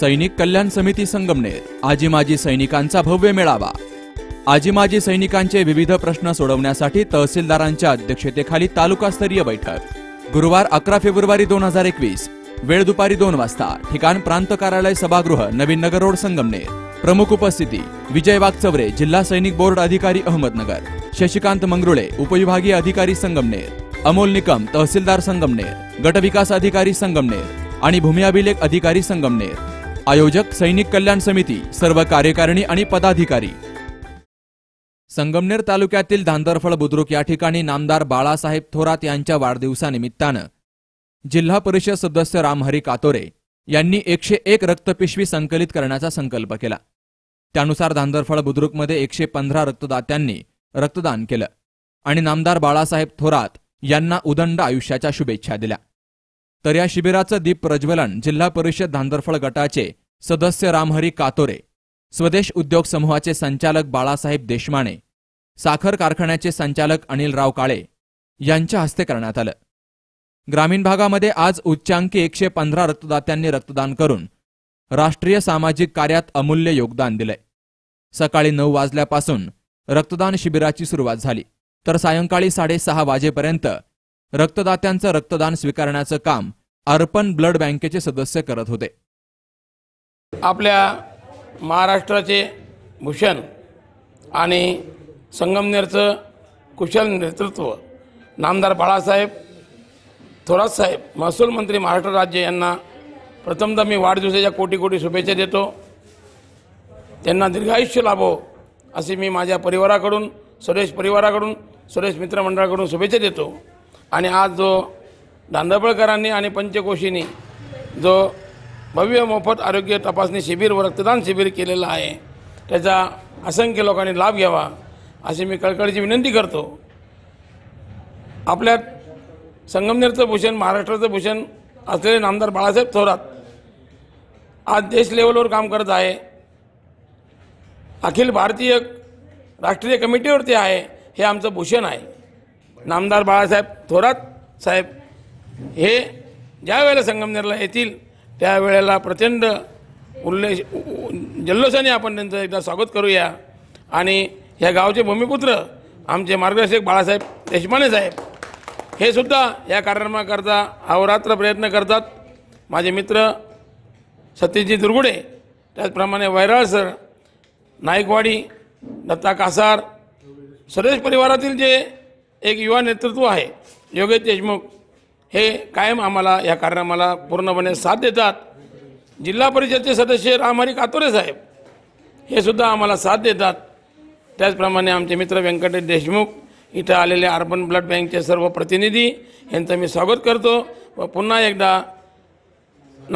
सैनिक कल्याण समिती संगमनेर आजी माजी सैनिकांचा भव्य मेळावा आजी माजी सैनिकांचे विविध प्रश्न सोडवण्यासाठी तहसीलदारांच्या अध्यक्षतेखाली तालुकास्तरीय बैठक गुरुवार अकरा फेब्रुवारी दोन हजार एकवीस वेळ दुपारी दोन वाजता ठिकाण प्रांत कार्यालय सभागृह नवीन नगर रोड संगमनेर प्रमुख उपस्थिती विजय वाघचवरे जिल्हा सैनिक बोर्ड अधिकारी अहमदनगर शशिकांत मंगरुळे उपविभागीय अधिकारी संगमनेर अमोल निकम तहसीलदार संगमनेर गटविकास अधिकारी संगमनेर आणि भूमी अभिलेख अधिकारी संगमनेर आयोजक सैनिक कल्याण समिती सर्व कार्यकारिणी आणि पदाधिकारी संगमनेर तालुक्यातील धांदरफळ बुद्रुक या ठिकाणी नामदार बाळासाहेब थोरात यांच्या वाढदिवसानिमित्तानं जिल्हा परिषद सदस्य रामहरी कातोरे यांनी एकशे एक रक्तपिशवी संकलित करण्याचा संकल्प केला त्यानुसार धांदरफळ बुद्रुकमध्ये एकशे पंधरा रक्तदात्यांनी रक्तदान केलं आणि नामदार बाळासाहेब थोरात यांना उदंड आयुष्याच्या शुभेच्छा दिल्या तर या शिबिराचं दीप प्रज्वलन जिल्हा परिषद धांदरफळ गटाचे सदस्य रामहरी कातोरे स्वदेश उद्योग समूहाचे संचालक बाळासाहेब देशमाणे साखर कारखान्याचे संचालक अनिलराव काळे यांच्या हस्ते करण्यात आलं ग्रामीण भागामध्ये आज उच्चांकी एकशे पंधरा रक्तदात्यांनी रक्तदान करून राष्ट्रीय सामाजिक कार्यात अमूल्य योगदान दिलंय सकाळी नऊ वाजल्यापासून रक्तदान शिबिराची सुरुवात झाली तर सायंकाळी साडेसहा वाजेपर्यंत रक्तदात्यांचं रक्तदान स्वीकारण्याचं काम अर्पण ब्लड बँकेचे सदस्य करत होते आपल्या महाराष्ट्राचे भूषण आणि संगमनेरचं कुशल नेतृत्व नामदार बाळासाहेब थोरात साहेब महसूल मंत्री महाराष्ट्र राज्य यांना प्रथमतः मी वाढदिवसाच्या कोटी कोटी शुभेच्छा देतो त्यांना दीर्घायुष्य लाभो असे मी माझ्या परिवाराकडून सुरेश परिवाराकडून सुरेश मित्रमंडळाकडून शुभेच्छा देतो आणि आज जो दांदाबळकरांनी आणि पंचकोशीनी जो भव्य मोफत आरोग्य तपासणी शिबिर व रक्तदान शिबिर केलेलं आहे त्याचा असंख्य लोकांनी लाभ घ्यावा अशी मी कळकळीची विनंती करतो आपल्या संगमनेरचं भूषण महाराष्ट्राचं भूषण असलेले नामदार बाळासाहेब थोरात आज देश लेवलवर काम करत आहे अखिल भारतीय राष्ट्रीय कमिटीवरती आहे हे आमचं भूषण आहे नामदार बाळासाहेब थोरात साहेब हे ज्या वेळेला संगमनेरला येतील त्यावेळेला प्रचंड उल्लेख जल्लोषाने आपण त्यांचं एकदा स्वागत करूया आणि ह्या गावचे भूमिपुत्र आमचे मार्गदर्शक बाळासाहेब देशमाने साहेब हे सुद्धा या कार्यक्रमाकरता अवरात्र प्रयत्न करतात माझे मित्र सत्यजी दुर्गुडे त्याचप्रमाणे वैराळ सर नाईकवाडी दत्ता कासार सुरेश परिवारातील जे एक युवा नेतृत्व आहे योगेश देशमुख हे कायम आम्हाला या कार्यक्रमाला पूर्णपणे साथ देतात जिल्हा परिषदचे सदस्य रामहरी कातोरे साहेब हे सुद्धा आम्हाला साथ देतात त्याचप्रमाणे आमचे मित्र व्यंकटेश देशमुख इथं आलेले अर्बन ब्लड बँकचे सर्व प्रतिनिधी यांचं मी स्वागत करतो व पुन्हा एकदा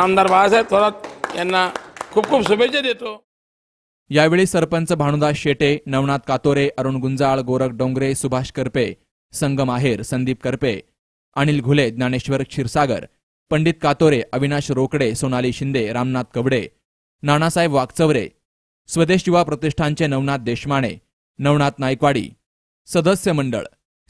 नामदार बाळासाहेब थोरात यांना खूप खूप शुभेच्छा देतो यावेळी सरपंच भानुदास शेटे नवनाथ कातोरे अरुण गुंजाळ गोरख डोंगरे सुभाष करपे संगम आहेर संदीप करपे अनिल घुले ज्ञानेश्वर क्षीरसागर पंडित कातोरे अविनाश रोकडे सोनाली शिंदे रामनाथ कवडे नानासाहेब वाकचवरे स्वदेश युवा प्रतिष्ठानचे नवनाथ देशमाणे नवनाथ नायकवाडी सदस्य मंडळ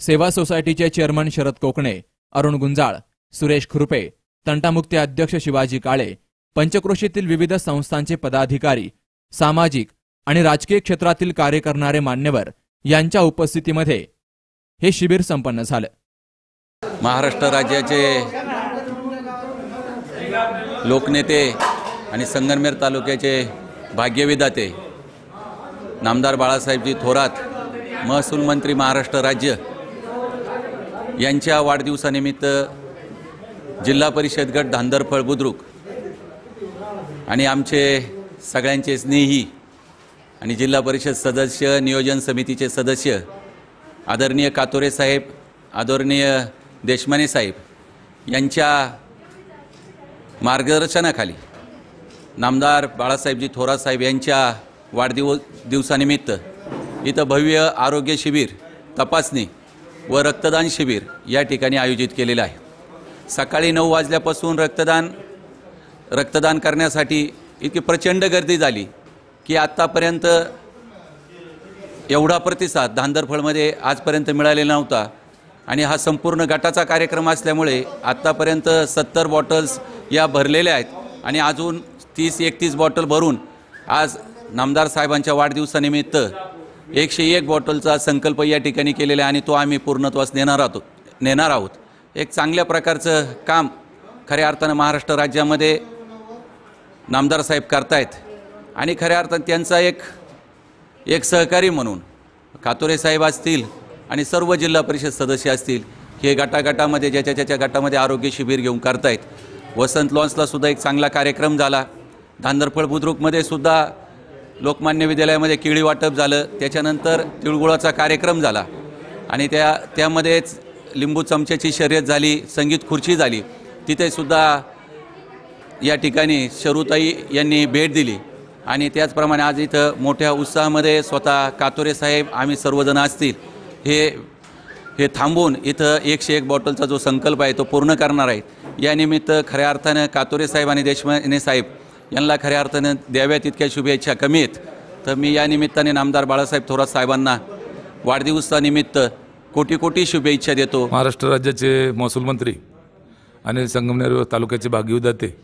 सेवा सोसायटीचे चेअरमन शरद कोकणे अरुण गुंजाळ सुरेश खुरपे तंटामुक्ते अध्यक्ष शिवाजी काळे पंचक्रोशीतील विविध संस्थांचे पदाधिकारी सामाजिक आणि राजकीय क्षेत्रातील कार्य करणारे मान्यवर यांच्या उपस्थितीमध्ये हे शिबिर संपन्न झालं महाराष्ट्र राज्याचे लोकनेते आणि संगनमेर तालुक्याचे भाग्यविदाते नामदार बाळासाहेबजी थोरात महसूल मंत्री महाराष्ट्र राज्य यांच्या वाढदिवसानिमित्त जिल्हा परिषद गट धांदरफळ बुद्रुक आणि आमचे सगळ्यांचे स्नेही आणि जिल्हा परिषद सदस्य नियोजन समितीचे सदस्य आदरणीय कातोरे साहेब आदरणीय देशमाने साहेब यांच्या मार्गदर्शनाखाली नामदार बाळासाहेबजी थोरात साहेब यांच्या वाढदिव दिवसानिमित्त इथं भव्य आरोग्य शिबिर तपासणी व रक्तदान शिबिर या ठिकाणी आयोजित केलेलं आहे सकाळी नऊ वाजल्यापासून रक्तदान रक्तदान करण्यासाठी इतकी प्रचंड गर्दी झाली की आत्तापर्यंत एवढा प्रतिसाद धांदरफळमध्ये आजपर्यंत मिळालेला नव्हता आणि हा संपूर्ण गटाचा कार्यक्रम असल्यामुळे आत्तापर्यंत सत्तर बॉटल्स या भरलेल्या आहेत आणि अजून तीस एकतीस बॉटल भरून आज नामदार साहेबांच्या वाढदिवसानिमित्त एकशे एक बॉटलचा संकल्प या ठिकाणी केलेला आहे आणि तो आम्ही पूर्णत्वास नेणार आहोत नेणार आहोत एक चांगल्या प्रकारचं काम खऱ्या अर्थानं महाराष्ट्र राज्यामध्ये नामदार साहेब करतायत आणि खऱ्या अर्थानं त्यांचा एक एक सहकारी म्हणून कातोरे साहेब असतील आणि सर्व जिल्हा परिषद सदस्य असतील हे गटागटामध्ये ज्याच्या ज्याच्या गटामध्ये आरोग्य शिबिर घेऊन करतायत वसंत लॉन्सला सुद्धा एक चांगला कार्यक्रम झाला धांदरफळ बुद्रुकमध्ये सुद्धा लोकमान्य विद्यालयामध्ये केळी वाटप झालं त्याच्यानंतर तिळगुळाचा कार्यक्रम झाला आणि त्या त्यामध्येच लिंबू चमच्याची शर्यत झाली संगीत खुर्ची झाली तिथेसुद्धा या ठिकाणी शरुताई यांनी भेट दिली आणि त्याचप्रमाणे आज इथं मोठ्या उत्साहामध्ये स्वतः कातोरे साहेब आम्ही सर्वजण असतील हे हे थांबून इथं एकशे एक बॉटलचा जो संकल्प आहे तो पूर्ण करणार आहे यानिमित्त खऱ्या अर्थानं कातोरे साहेब आणि देशमाने साहेब यांना खऱ्या अर्थानं द्याव्या तितक्या शुभेच्छा कमी आहेत तर मी या निमित्ताने नामदार बाळासाहेब थोरात साहेबांना वाढदिवसानिमित्त कोटी कोटी शुभेच्छा देतो महाराष्ट्र राज्याचे महसूल मंत्री आणि संगमनेर तालुक्याचे भागीदाते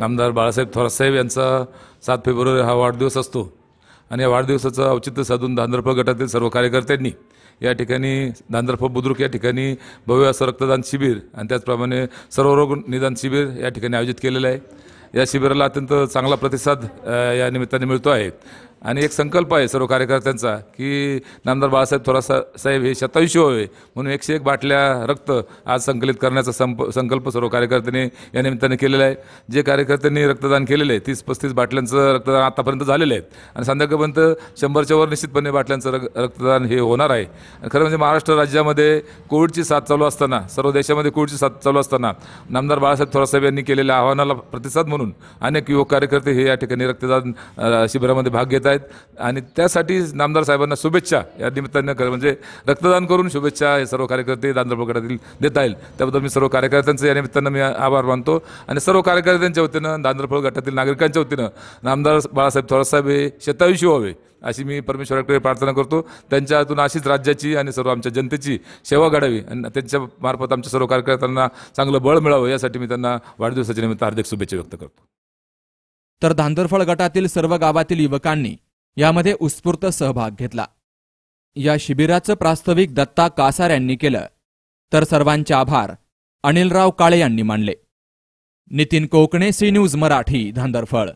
नामदार बाळासाहेब थोरातसाहेब यांचा सात फेब्रुवारी हा वाढदिवस असतो आणि या वाढदिवसाचं औचित्य साधून धांद्रफ गटातील सर्व कार्यकर्त्यांनी या ठिकाणी धांद्रफ बुद्रुक या ठिकाणी भव्य असं रक्तदान शिबिर आणि त्याचप्रमाणे सर्वरोग निदान शिबिर या ठिकाणी आयोजित केलेलं आहे या शिबिराला अत्यंत चांगला प्रतिसाद या निमित्ताने मिळतो आहे आणि एक संकल्प आहे सर्व कार्यकर्त्यांचा की नामदार बाळासाहेब थोरासा साहेब हे सत्तावीसशे व्हावे म्हणून एकशे एक बाटल्या रक्त आज संकलित करण्याचा संप संकल्प सर्व कार्यकर्त्यांनी या निमित्ताने केलेला आहे जे कार्यकर्त्यांनी रक्तदान केलेलं आहे तीस पस्तीस बाटल्यांचं रक्तदान आतापर्यंत झालेलं आहे आणि संध्याकाळपर्यंत शंभरच्या वर निश्चितपणे बाटल्यांचं रक् रक्तदान हे होणार आहे खरं म्हणजे महाराष्ट्र राज्यामध्ये कोविडची साथ चालू असताना सर्व देशामध्ये कोविडची साथ चालू असताना नामदार बाळासाहेब थोरासाहेब यांनी केलेल्या आव्हानाला प्रतिसाद म्हणून अनेक युवक कार्यकर्ते हे या ठिकाणी रक्तदान शिबिरामध्ये भाग घेत आहेत आणि त्यासाठी नामदार साहेबांना शुभेच्छा या निमित्तानं कर म्हणजे रक्तदान करून शुभेच्छा हे सर्व कार्यकर्ते दांदर गटातील देता येईल त्याबद्दल मी सर्व कार्यकर्त्यांचं या निमित्तानं मी आभार मानतो आणि सर्व कार्यकर्त्यांच्या वतीनं दांदरफळ गटातील नागरिकांच्या वतीनं नामदार बाळासाहेब थोरसाहेब हे शतायुषी व्हावे अशी मी परमेश्वराकडे प्रार्थना करतो त्यांच्या हातून अशीच राज्याची आणि सर्व आमच्या जनतेची सेवा घडावी आणि त्यांच्या मार्फत आमच्या सर्व कार्यकर्त्यांना चांगलं बळ मिळावं यासाठी मी त्यांना वाढदिवसाच्या निमित्त हार्दिक शुभेच्छा व्यक्त करतो तर धांदरफळ गटातील सर्व गावातील युवकांनी यामध्ये उत्स्फूर्त सहभाग घेतला या शिबिराचं प्रास्ताविक दत्ता कासार यांनी केलं तर सर्वांचे आभार अनिलराव काळे यांनी मानले नितीन कोकणे सी न्यूज मराठी धांदरफळ